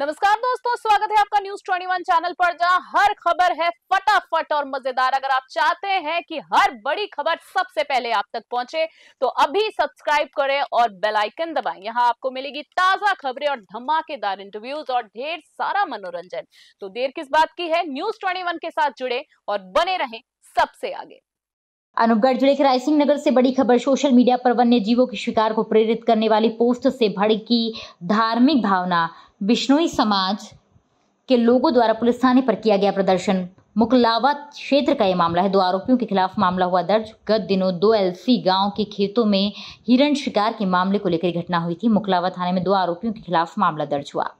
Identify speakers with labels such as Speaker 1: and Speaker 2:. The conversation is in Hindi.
Speaker 1: नमस्कार दोस्तों स्वागत है आपका न्यूज ट्वेंटी वन चैनल पर जहां हर खबर है फटाफट और मजेदार अगर आप चाहते हैं कि हर बड़ी खबर सबसे पहले आप तक पहुंचे तो अभी सब्सक्राइब करें और बेल आइकन दबाएं यहां आपको मिलेगी ताजा खबरें और धमाकेदार इंटरव्यूज और ढेर सारा मनोरंजन तो देर किस बात की है न्यूज ट्वेंटी के साथ जुड़े और बने रहें सबसे आगे
Speaker 2: अनुपगढ़ जिले के रायसिंह नगर से बड़ी खबर सोशल मीडिया पर
Speaker 3: वन्य जीवों के शिकार को प्रेरित करने वाली पोस्ट से भड़की धार्मिक भावना बिश्नोई समाज के लोगों द्वारा पुलिस थाने पर किया गया प्रदर्शन मुकलावा क्षेत्र का यह मामला है दो आरोपियों के खिलाफ मामला हुआ दर्ज गत दिनों दो एलसी गांव के खेतों में हिरण शिकार के मामले को लेकर घटना हुई थी मुकलावा थाने में दो आरोपियों के खिलाफ मामला दर्ज हुआ